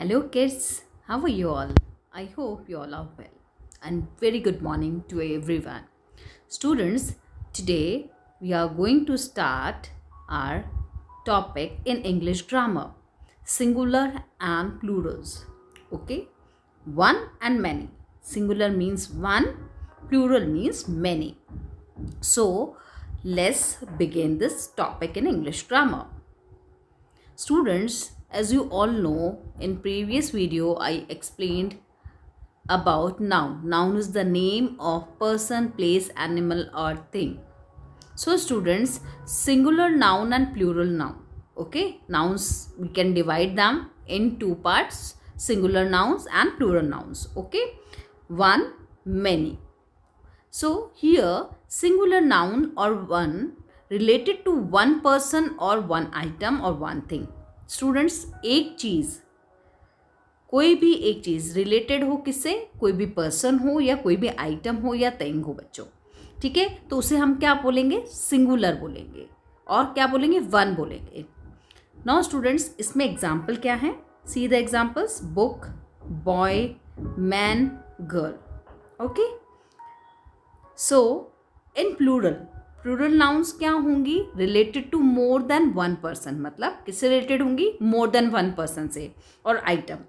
Hello, kids. How are you all? I hope you all are well. And very good morning to everyone. Students, today we are going to start our topic in English grammar singular and plurals. Okay, one and many. Singular means one, plural means many. So, let's begin this topic in English grammar. Students, as you all know, in previous video I explained about noun. Noun is the name of person, place, animal or thing. So students, singular noun and plural noun. Okay, nouns we can divide them in two parts, singular nouns and plural nouns. Okay, one, many. So here singular noun or one related to one person or one item or one thing students एक चीज़ कोई भी एक चीज़ related हो किससे कोई भी person हो या कोई भी आइटम हो या तेंग हो बच्चों ठीक है तो उसे हम क्या बोलेंगे सिंगुलर बोलेंगे और क्या बोलेंगे वन बोलेंगे नाउ स्टूडेंट्स इसमें एग्जाम्पल क्या है see the examples book boy man girl okay so in plural plural nouns क्या होंगी related to more than one person मतलब किससे रिलेटेड होंगी मोर देन वन पर्सन से और आइटम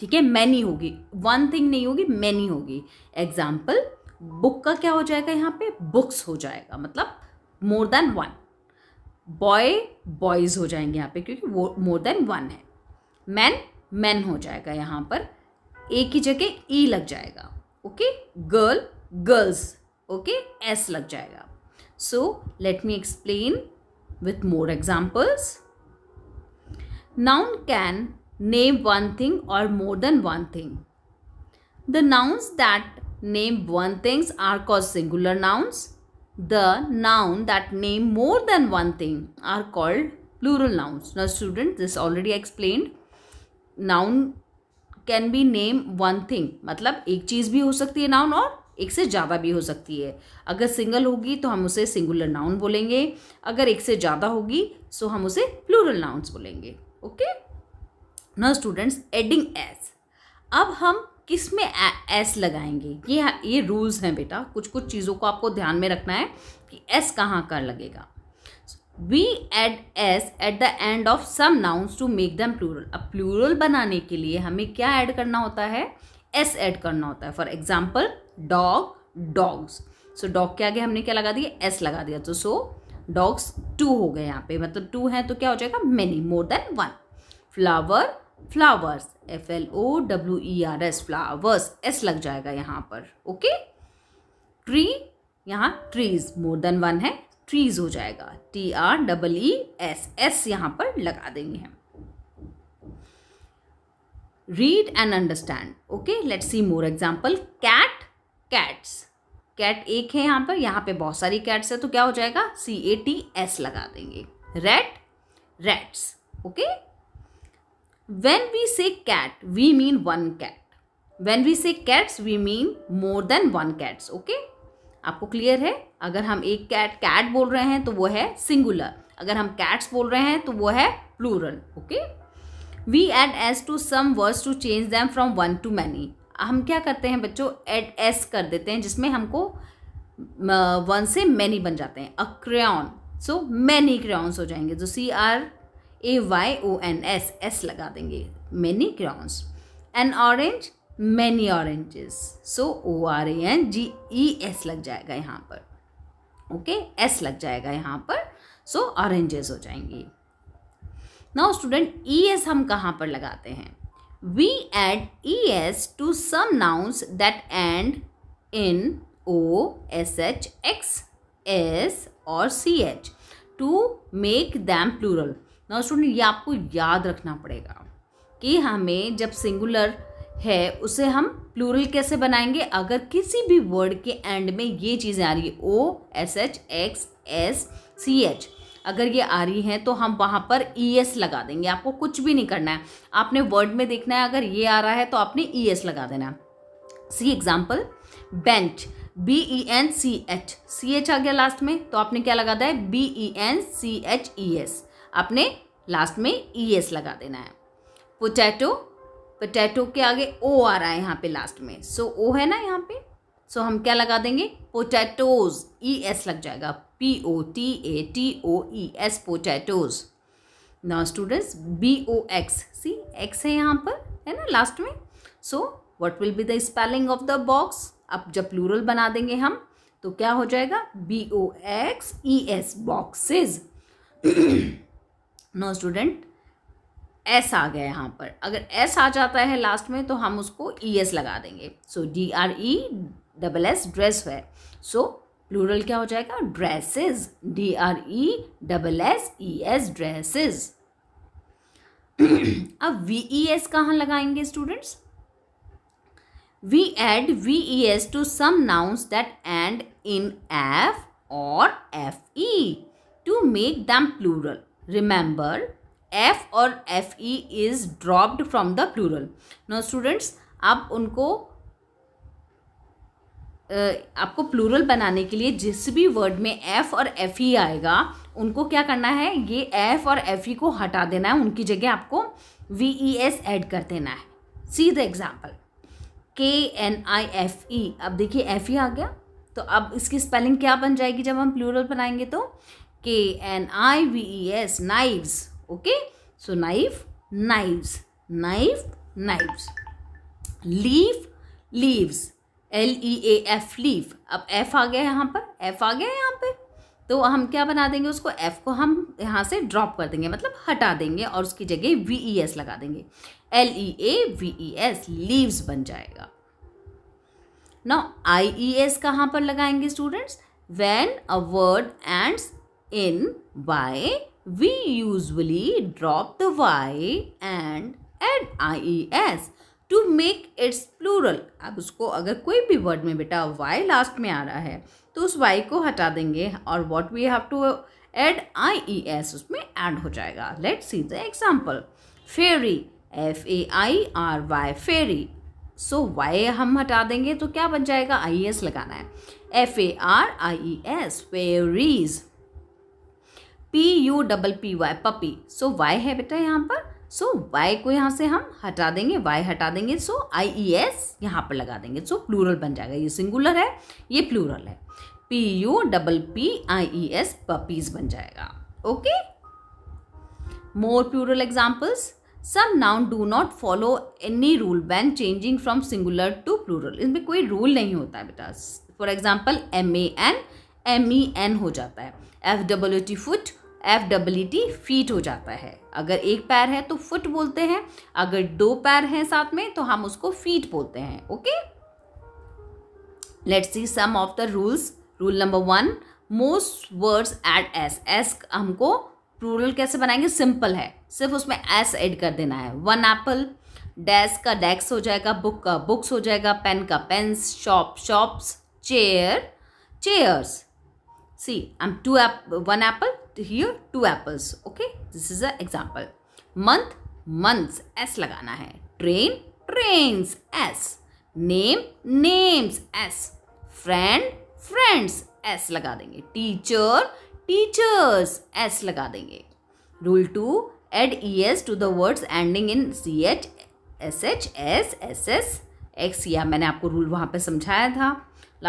ठीक है मैनी होगी वन थिंग नहीं होगी मैनी होगी एग्जाम्पल बुक का क्या हो जाएगा यहाँ पे बुक्स हो जाएगा मतलब more than one boy boys हो जाएंगे यहाँ पे क्योंकि वो मोर देन वन है मैन मैन हो जाएगा यहाँ पर एक ही जगह ई लग जाएगा okay girl girls okay S लग जाएगा So, let me explain with more examples. Noun can name one thing or more than one thing. The nouns that name one things are called singular nouns. The noun that name more than one thing are called plural nouns. Now student, this already explained. Noun can be name one thing. मतलब एक चीज़ भी हो सकती है noun और एक से ज़्यादा भी हो सकती है अगर सिंगल होगी तो हम उसे सिंगुलर नाउन बोलेंगे अगर एक से ज़्यादा होगी सो हम उसे प्लूरल नाउन्स बोलेंगे ओके न स्टूडेंट्स एडिंग एस अब हम किस में एस लगाएंगे ये ये रूल्स हैं बेटा कुछ कुछ चीज़ों को आपको ध्यान में रखना है कि एस कहाँ कर लगेगा we add S at the end of some nouns to make them plural अब प्लूरल बनाने के लिए हमें क्या ऐड करना होता है एस ऐड करना होता है for example dog dogs so dog के आगे हमने क्या लगा दिया एस लगा दिया तो सो डॉग्स टू हो गए यहाँ पे मतलब टू हैं तो क्या हो जाएगा many more than one flower flowers F L O W E R S flowers S लग जाएगा यहाँ पर ओके ट्री यहाँ ट्रीज मोर देन वन है ट्रीज हो जाएगा T R double E S S यहाँ पर लगा देंगे हम read and understand okay let's see more example cat cats cat एक है यहाँ पर यहाँ पे बहुत सारी कैट्स है तो क्या हो जाएगा सी ए टी एस लगा देंगे rat rats okay when we say cat we mean one cat when we say cats we mean more than one cats okay आपको क्लियर है अगर हम एक कैट कैट बोल रहे हैं तो वो है सिंगुलर अगर हम कैट्स बोल रहे हैं तो वो है plural okay we add es to some words to change them from one to many हम क्या करते हैं बच्चों एड एस कर देते हैं जिसमें हमको वन से मैनी बन जाते हैं a crayon so many crayons हो जाएंगे जो C R A Y O N S S लगा देंगे many crayons an orange many oranges so O R A N G E S लग जाएगा यहाँ पर ओके okay? एस लग जाएगा यहाँ पर सो so, ऑरेंजेस हो जाएंगे नाउ स्टूडेंट ई एस हम कहाँ पर लगाते हैं we add es to some nouns that end in o, s h x, s और ch to make them plural. Now student ye aapko yaad rakhna padega ki hame jab singular है उसे हम plural कैसे बनाएंगे अगर किसी भी word के एंड में ये चीज़ें आ रही है O S H X S C H अगर ये आ रही हैं तो हम वहाँ पर ई e एस लगा देंगे आपको कुछ भी नहीं करना है आपने वर्ड में देखना है अगर ये आ रहा है तो आपने ई e एस लगा देना है see example bench B E N C H C H आ गया लास्ट में तो आपने क्या लगा दिया है B E N C H E S आपने लास्ट में ई e एस लगा देना है पोटैटो पोटैटो के आगे ओ आ रहा है यहाँ पे लास्ट में सो so, ओ है ना यहाँ पे सो हम क्या लगा देंगे पोटैटोज ई एस लग जाएगा P O T A T O E S potatoes ना students B O X C X है यहाँ पर है ना लास्ट में so what will be the spelling of the box अब जब प्लूरल बना देंगे हम तो क्या हो जाएगा B O X E S boxes no student S आ गया यहाँ पर अगर एस आ जाता है लास्ट में तो हम उसको ई e एस लगा देंगे so D R E double S dress where so plural क्या हो जाएगा dresses D R E double S E S dresses अब वी ई एस कहाँ लगाएंगे students we add V E S to some nouns that end in F or F E to make them plural remember F or F E is dropped from the plural no students आप उनको आपको plural बनाने के लिए जिस भी word में F और एफ़ ई e आएगा उनको क्या करना है ये एफ़ और एफ़ ई e को हटा देना है उनकी जगह आपको वी ई एस एड कर देना है see the example K N I F E अब देखिए एफ़ ई e आ गया तो अब इसकी स्पेलिंग क्या बन जाएगी जब हम प्लूरल बनाएंगे तो K N I V E S knives okay so knife knives knife knives leave leaves L E A F leaf अब एफ आ गया यहाँ पर एफ आ गया यहाँ पे तो हम क्या बना देंगे उसको एफ को हम यहाँ से ड्रॉप कर देंगे मतलब हटा देंगे और उसकी जगह वी ई एस लगा देंगे L E A V E S leaves बन जाएगा ना आई ई एस कहाँ पर लगाएंगे students when a word ends in Y we usually drop the Y and add I E S to make its plural अब उसको अगर कोई भी वर्ड में बेटा वाई लास्ट में आ रहा है तो उस वाई को हटा देंगे और what we have to add I E S उसमें एड हो जाएगा let see the example fairy F A I R Y fairy so Y हम हटा देंगे तो क्या बन जाएगा आई एस e लगाना है F A R I E S fairies P U double P Y puppy so Y है बेटा यहाँ पर सो वाई को यहाँ से हम हटा देंगे वाई हटा देंगे सो आई ई एस यहाँ पर लगा देंगे सो प्लूरल बन जाएगा ये सिंगुलर है ये प्लूरल है P U double P I E S puppies बन जाएगा okay more plural examples some noun do not follow any rule when changing from singular to plural इसमें कोई रूल नहीं होता है बेटा for example M A N M E N हो जाता है F W T foot F double T feet हो जाता है अगर एक पैर है तो फुट बोलते हैं अगर दो पैर हैं साथ में तो हम उसको फीट बोलते हैं okay let's see some of the rules rule number one most words add S S हमको प्लूरल कैसे बनाएंगे सिंपल है सिर्फ उसमें एस ऐड कर देना है वन एप्पल डेस्क का डेस्क हो जाएगा बुक का बुक्स हो जाएगा पेन का pens shop shops chair chairs see I am to one apple here two apples okay this is a example month months s lagana hai train trains s name names s friend friends s laga denge teacher teachers s laga denge rule 2 add es to the words ending in ch sh s ss x या maine aapko rule wahan pe samjhaya tha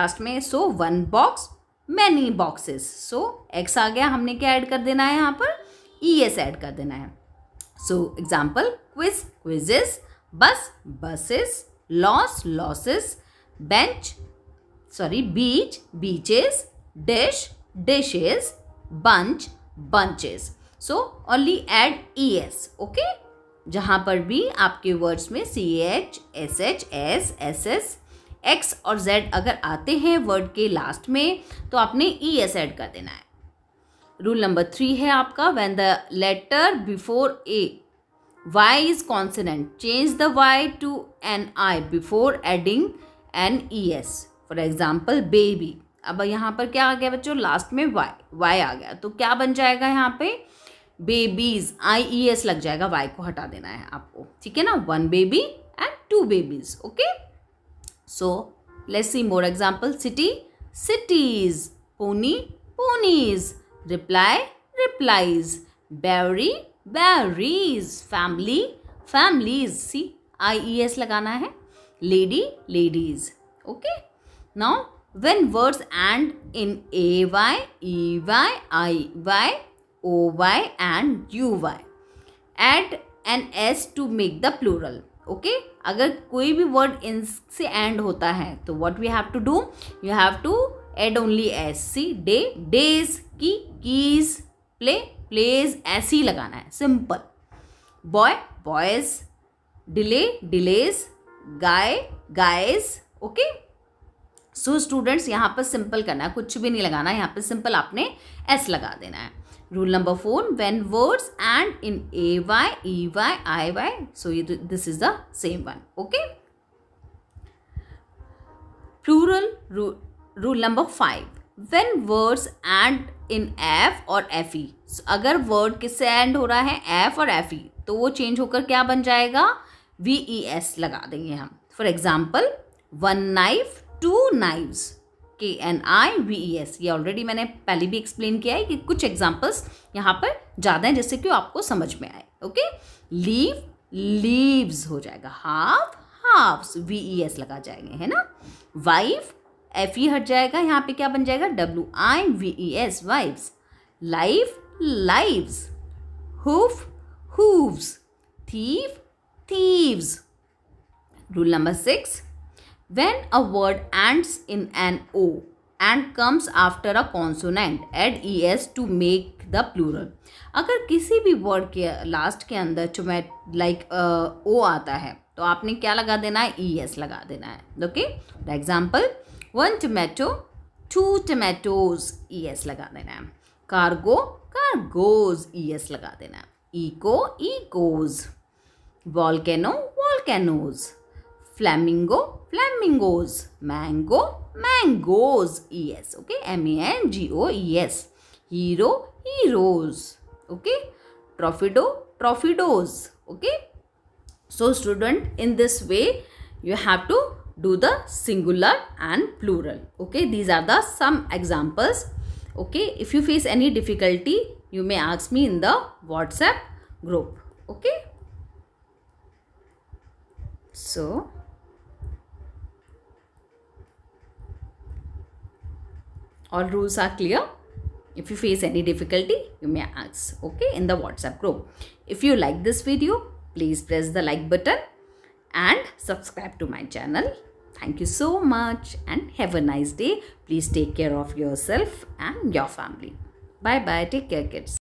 last mein so one box many boxes so X आ गया हमने क्या add कर देना है यहाँ पर ई एस एड कर देना है so example quiz quizzes bus buses loss losses bench sorry beach beaches dish bunch bunches so only add E S okay जहाँ पर भी आपके वर्ड्स में C H S H S S S X और Z अगर आते हैं word के लास्ट में तो आपने ई एस एड कर देना है रूल नंबर थ्री है आपका when the letter before a Y is consonant change the Y to an I before adding an E S for example baby अब यहाँ पर क्या आ गया बच्चों लास्ट में वाई वाई आ गया तो क्या बन जाएगा यहाँ पे बेबीज आई ई एस लग जाएगा वाई को हटा देना है आपको ठीक है ना one baby and two babies okay So let's see more example. City, cities. Pony, ponies. Reply, replies. Berry, berries. Family, families. See, IES लगाना है. Lady, ladies. Okay. Now, when words end in AY, EY, IY, OY and UY. Add an S to make the plural. Okay okay? अगर कोई भी word in से and होता है तो what we have to do you have to add only S see day days key keys play plays ऐसे ही लगाना है simple boy boys delay delays guy guys okay so students यहाँ पर सिंपल करना है कुछ भी नहीं लगाना यहाँ पर सिंपल आपने एस लगा देना है Rule number 4, when words and in AY, EY, IY, so this is the same one, okay. Plural rule, rule number 5, when words and in F और FE, so अगर word किससे end हो रहा है F और FE, तो वो change होकर क्या बन जाएगा VES लगा देंगे हम. For example, one knife, two knives, K N I V E S ये ऑलरेडी मैंने पहले भी एक्सप्लेन किया है कि कुछ एग्जाम्पल्स यहाँ पर ज़्यादा हैं जैसे कि आपको समझ में आए ओके लीव लीव्स हो जाएगा half halves V E S लगा जाएंगे है ना वाइफ एफ ई हट जाएगा यहाँ पे क्या बन जाएगा W I V E S wives life lives hoof hooves. Thief, thieves rule number six When a word ends in an O and comes after a consonant, add es to make the plural अगर किसी भी word के last के अंदर चुमै like oh आता है तो आपने क्या लगा देना है ई एस लगा देना है okay for example one tomato two tomatoes E S लगा देना है कार्गो कार्गोज ई एस लगा देना है echo echoes volcano volcanoes flamingo, flamingos, mango, mangoes, yes, okay, M-A-N-G-O-E-S, hero, heroes, okay, trophido, trophidos, okay. So, student, in this way, you have to do the singular and plural, okay. These are the some examples, okay. If you face any difficulty, you may ask me in the WhatsApp group, okay. So, all rules are clear if you face any difficulty you may ask okay in the whatsapp group if you like this video please press the like button and subscribe to my channel thank you so much and have a nice day please take care of yourself and your family bye bye take care kids